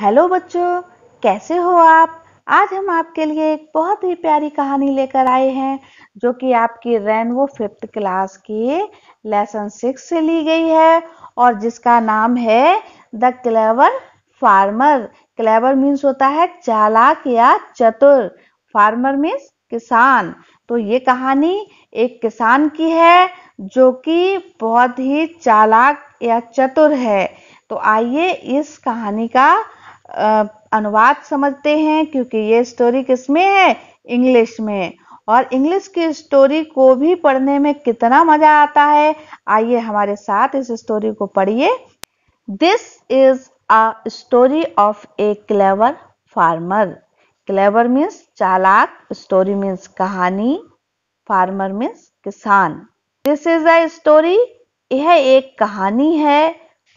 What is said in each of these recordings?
Hello बच्चों कैसे हो आप आज हम आपके लिए एक बहुत ही प्यारी कहानी लेकर आए हैं जो कि आपकी रेनवो फिफ्थ क्लास की लेसन सिक्स से ली गई है और जिसका नाम है the clever farmer clever means होता है चालाक या चतुर फार्मर मीन्स किसान तो ये कहानी एक किसान की है जो कि बहुत ही चालाक या चतुर है तो आइए इस कहानी का अनुवाद समझते हैं क्योंकि ये स्टोरी किस में है इंग्लिश में और इंग्लिश की स्टोरी को भी पढ़ने में कितना मजा आता है आइए हमारे साथ इस स्टोरी को पढ़िए this is a story of a clever farmer clever means चालाक स्टोरी मीन्स कहानी फार्मर मीन्स किसान दिस इज अ स्टोरी यह एक कहानी है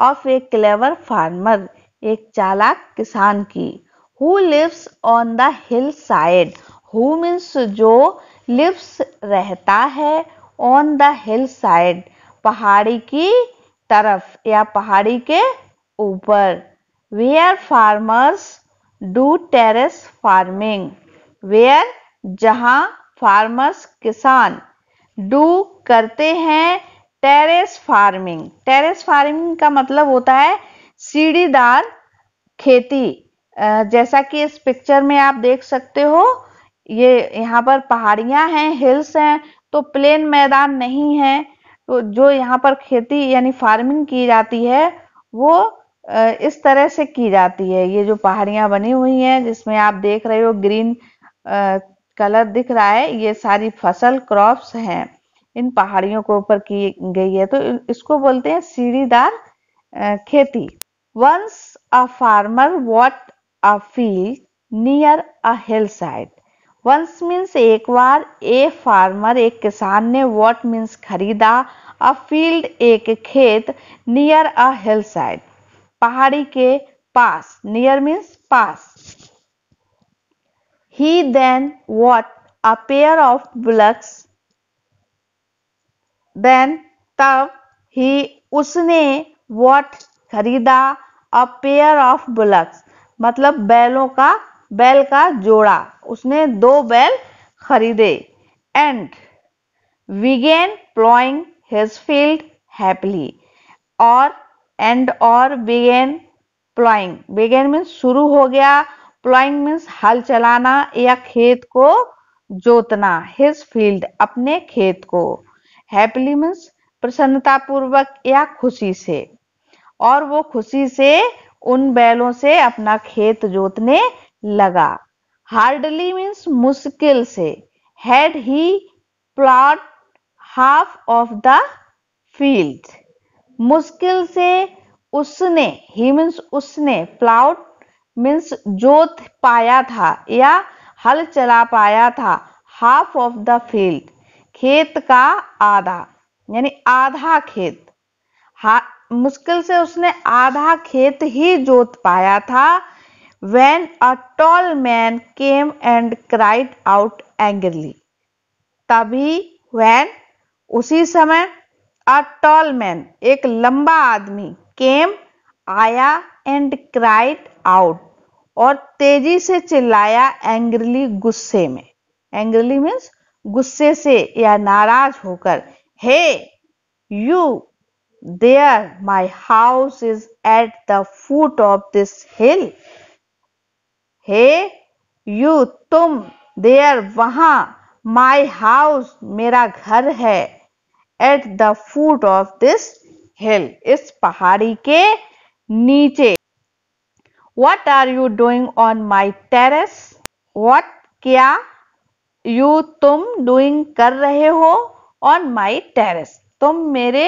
ऑफ ए क्लेवर फार्मर एक चालाक किसान की who lives on the hillside who means जो लिव्स रहता है ऑन द हिल साइड पहाड़ी की तरफ या पहाड़ी के ऊपर where farmers do terrace farming where जहाँ फार्मर्स किसान डू करते हैं टेरेस फार्मिंग टेरेस फार्मिंग का मतलब होता है सीढ़ीदार खेती जैसा कि इस पिक्चर में आप देख सकते हो ये यहाँ पर पहाड़ियां हैं हिल्स हैं तो प्लेन मैदान नहीं है तो जो यहाँ पर खेती यानी फार्मिंग की जाती है वो इस तरह से की जाती है ये जो पहाड़ियां बनी हुई हैं जिसमें आप देख रहे हो ग्रीन कलर दिख रहा है ये सारी फसल क्रॉप्स हैं इन पहाड़ियों के ऊपर की गई है तो इसको बोलते हैं सीढ़ीदार खेती once A farmer bought a field near a hillside. Once means एक बार ए फार्मर एक किसान ने वॉट मीन्स खरीदा अ फील्ड एक खेत नियर अ हिल साइड पहाड़ी के पास नियर मीन्स पास ही then what a pair of bullocks then तब ही उसने वॉट खरीदा अ पेयर ऑफ बुलक्स मतलब बैलों का बैल का जोड़ा उसने दो बैल खरीदे and began ploughing his field happily और एंड और बिगेन प्लॉइंग बिगेन मीन्स शुरू हो गया प्लॉइंग मीन्स हल चलाना या खेत को जोतना हिज फील्ड अपने खेत को हैप्पली मीन्स प्रसन्नता पूर्वक या खुशी से और वो खुशी से उन बैलों से अपना खेत जोतने लगा हार्डली मीन्स मुश्किल से had he ploughed half of the field मुश्किल से उसने ही मीन्स उसने प्लाउट मीन्स जोत पाया था या हल चला पाया था हाफ ऑफ द फील्ड खेत का आधा यानी आधा खेत मुश्किल से उसने आधा खेत ही जोत पाया था when a tall man came and cried out angrily तभी वेन उसी समय अ टॉल मैन एक लंबा आदमी केम आया एंड क्राइड आउट और तेजी से चिल्लाया एंग्रली गुस्से में एंग्रली मीन्स गुस्से से या नाराज होकर hey you There, my house is at the foot of this hill. Hey, you, tum there, wahan my house, mera ghar hai At the foot of this hill, is pahadi ke niche What are you doing on my terrace? What, kya you, tum doing kar rahe ho on my terrace. tum mere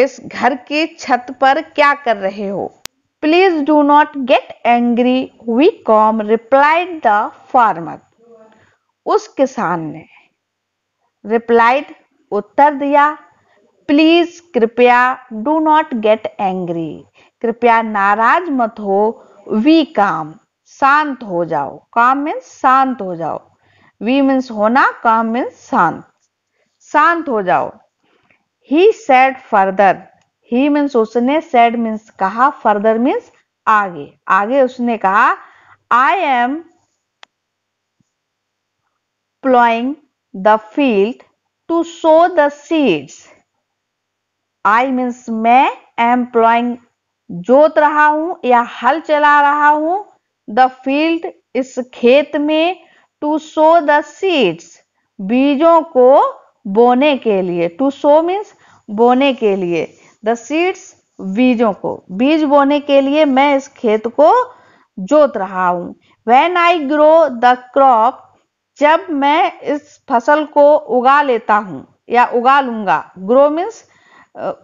इस घर के छत पर क्या कर रहे हो please do not get angry be calm replied the farmer उस किसान ने रिप्लाइड उत्तर दिया प्लीज कृपया डू नॉट गेट एंग्री कृपया नाराज मत हो वी काम शांत हो जाओ काम मीन्स शांत हो जाओ वी मीन्स होना काम मीन्स शांत शांत हो जाओ he said further he means उसने सेड मीन्स कहा फर्दर मीन्स आगे आगे उसने कहा I am ploughing the field to sow the seeds I means मैं एम प्लॉइंग जोत रहा हूं या हल चला रहा हूं द फील्ड इस खेत में टू सो द सीड्स बीजों को बोने के लिए टू सो मीन्स बोने के लिए द सीड्स बीजों को बीज बोने के लिए मैं इस खेत को जोत रहा हूं when I grow the crop जब मैं इस फसल को उगा लेता हूं या उगा लूंगा ग्रो मीन्स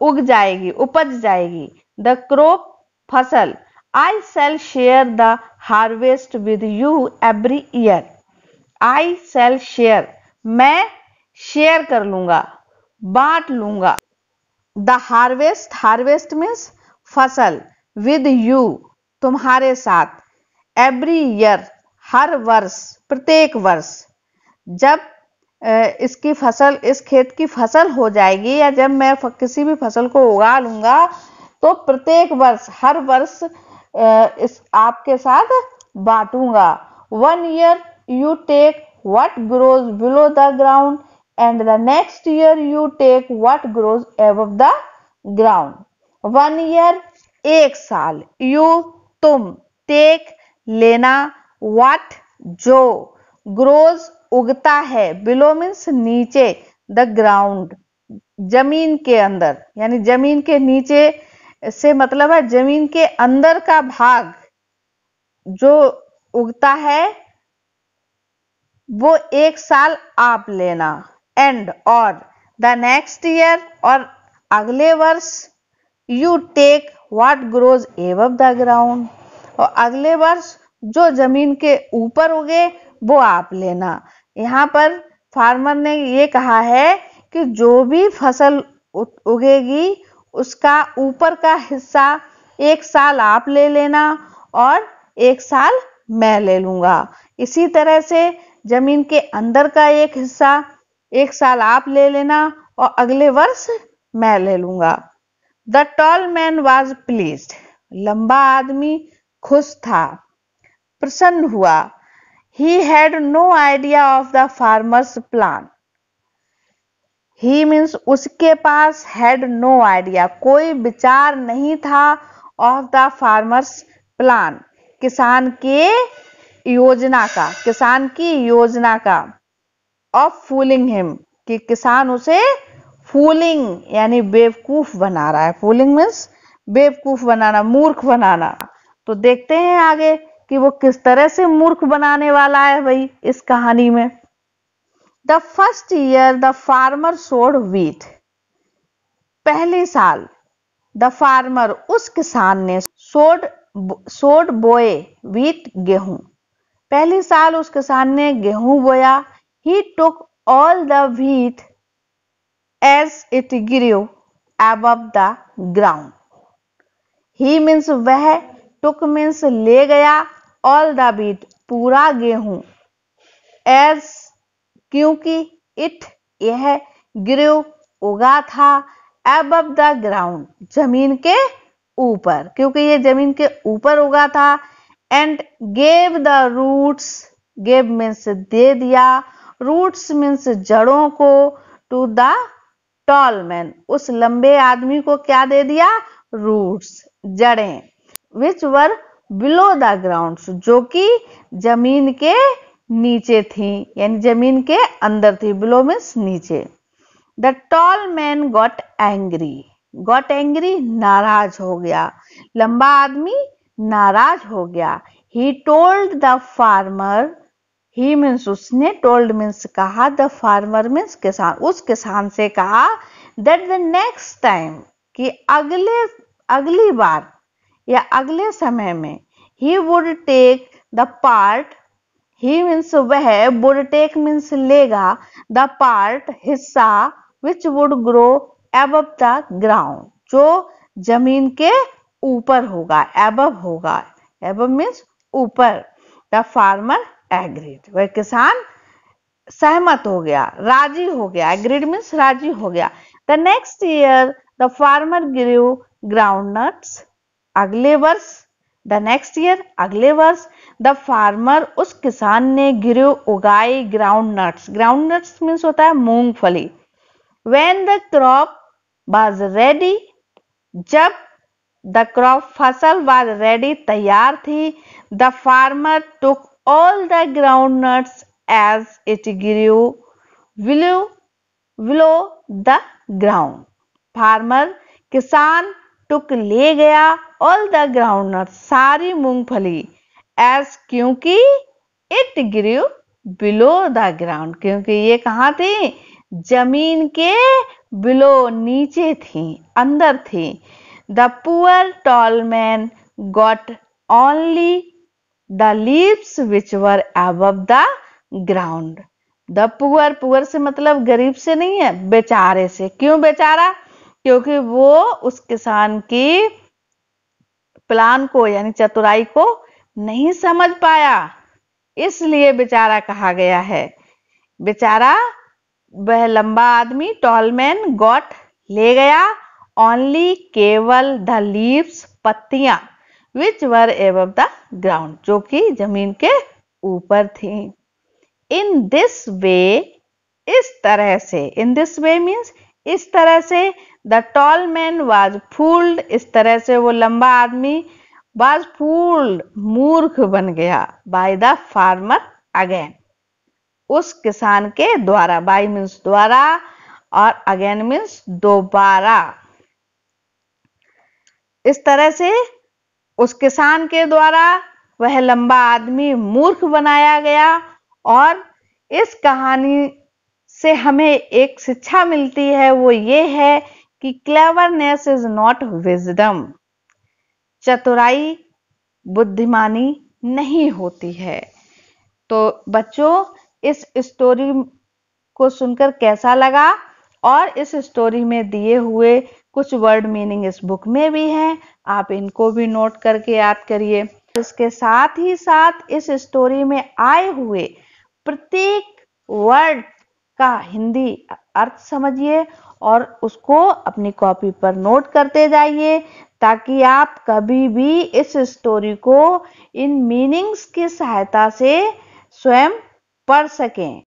उग जाएगी उपज जाएगी द क्रॉप फसल I shall share the harvest with you every year I shall share मैं शेयर कर लूंगा बांट लूंगा द हार्वेस्ट हार्वेस्ट मीन्स फसल विद यू तुम्हारे साथ एवरी ईयर हर वर्ष प्रत्येक वर्ष जब इसकी फसल इस खेत की फसल हो जाएगी या जब मैं किसी भी फसल को उगा लूंगा तो प्रत्येक वर्ष हर वर्ष इस आपके साथ बांटूंगा one year you take what grows below the ground and the next year you take what grows above the ground. One year, ek saal you tum take lena what jo grows ugta hai below means niche the ground जमीन के अंदर यानी जमीन के नीचे से मतलब है जमीन के अंदर का भाग जो उगता है वो एक साल आप लेना एंड और द नेक्स्ट ईयर और अगले वर्ष you take what grows above the ground और अगले वर्ष जो जमीन के ऊपर उगे वो आप लेना यहाँ पर फार्मर ने ये कहा है कि जो भी फसल उगेगी उसका ऊपर का हिस्सा एक साल आप ले लेना और एक साल मैं ले लूंगा इसी तरह से जमीन के अंदर का एक हिस्सा एक साल आप ले लेना और अगले वर्ष मैं ले लूंगा the tall man was pleased लंबा आदमी खुश था प्रसन्न हुआ he had no idea of the farmer's plan he means उसके पास हैड नो आइडिया कोई विचार नहीं था ऑफ द फार्मर्स प्लान किसान के योजना का किसान की योजना का ऑफ फूलिंग हिम कि किसान उसे फूलिंग यानी बेवकूफ बना रहा है फूलिंग मीन्स बेवकूफ बनाना मूर्ख बनाना तो देखते हैं आगे कि वो किस तरह से मूर्ख बनाने वाला है भाई इस कहानी में the first year the farmer sowed wheat पहले साल द फार्मर उस किसान ने सोड सोड बोए वीट गेहूं पहले साल उस किसान ने गेहूं बोया He took all the wheat as it grew above the ground. He means वह took means ले गया all the wheat पूरा गेहूं as क्योंकि it यह grew उगा था above the ground जमीन के ऊपर क्योंकि ये जमीन के ऊपर उगा था and gave the roots gave means दे दिया रूट्स मीन्स जड़ों को टू द टॉल मैन उस लंबे आदमी को क्या दे दिया रूट्स जड़ें which were below the ground जो कि जमीन के नीचे थी यानी जमीन के अंदर थी बिलो मीन्स नीचे the tall man got angry got angry नाराज हो गया लंबा आदमी नाराज हो गया he told the farmer he means उसने टोल्ड मीन्स कहा द फार्मर मीन्स किसान उस किसान से कहा दैट द नेक्स्ट टाइम कि अगले अगली बार या अगले समय में he would take the part he means वह वुड टेक मीन्स लेगा द पार्ट हिस्सा which would grow above the ground जो जमीन के ऊपर होगा एबव होगा एबव मीन्स ऊपर द फार्मर एग्रीड वह किसान सहमत हो गया राजी हो गया एग्रीड मीन्स राजी हो गया the next year the farmer grew groundnuts अगले वर्ष द नेक्स्ट ईयर अगले वर्ष द फार्मर उस किसान ने गिरे उगाए groundnuts groundnuts means होता है मूंगफली when the crop was ready जब द क्रॉप फसल वॉज रेडी तैयार थी the farmer took all the groundnuts as it grew below, below the ground. Farmer किसान टुक ले गया ऑल द ग्राउंडनट सारी मूंगफली as kyunki it grew below the ground क्योंकि ये कहाँ थी जमीन के बिलो नीचे थी अंदर थी the poor tall man got only the leaves which were above the ground the poor poor से मतलब गरीब से नहीं है बेचारे से क्यों बेचारा क्योंकि वो उस किसान की प्लान को यानी चतुराई को नहीं समझ पाया इसलिए बेचारा कहा गया है बेचारा वह लंबा आदमी टॉलमैन गॉट ले गया ओनली केवल द लीव्स पत्तियां विच वर एवब द ग्राउंड जो कि जमीन के ऊपर थी इन दिस वे इस तरह से इन दिस वे मीन्स इस तरह से the tall man was fooled इस तरह से वो लंबा आदमी वाज फूल्ड मूर्ख बन गया बाय द फार्मर अगेन उस किसान के द्वारा बाय मीन्स द्वारा और अगेन मीन्स दोबारा इस तरह से उस किसान के द्वारा वह लंबा आदमी मूर्ख बनाया गया और इस कहानी से हमें एक शिक्षा मिलती है वो ये है कि क्लेवरनेस इज नॉट विजडम चतुराई बुद्धिमानी नहीं होती है तो बच्चों इस स्टोरी को सुनकर कैसा लगा और इस स्टोरी में दिए हुए कुछ वर्ड मीनिंग इस बुक में भी हैं आप इनको भी नोट करके याद करिए इसके साथ ही साथ इस स्टोरी में आए हुए प्रत्येक वर्ड का हिंदी अर्थ समझिए और उसको अपनी कॉपी पर नोट करते जाइए ताकि आप कभी भी इस स्टोरी को इन मीनिंग्स की सहायता से स्वयं पढ़ सकें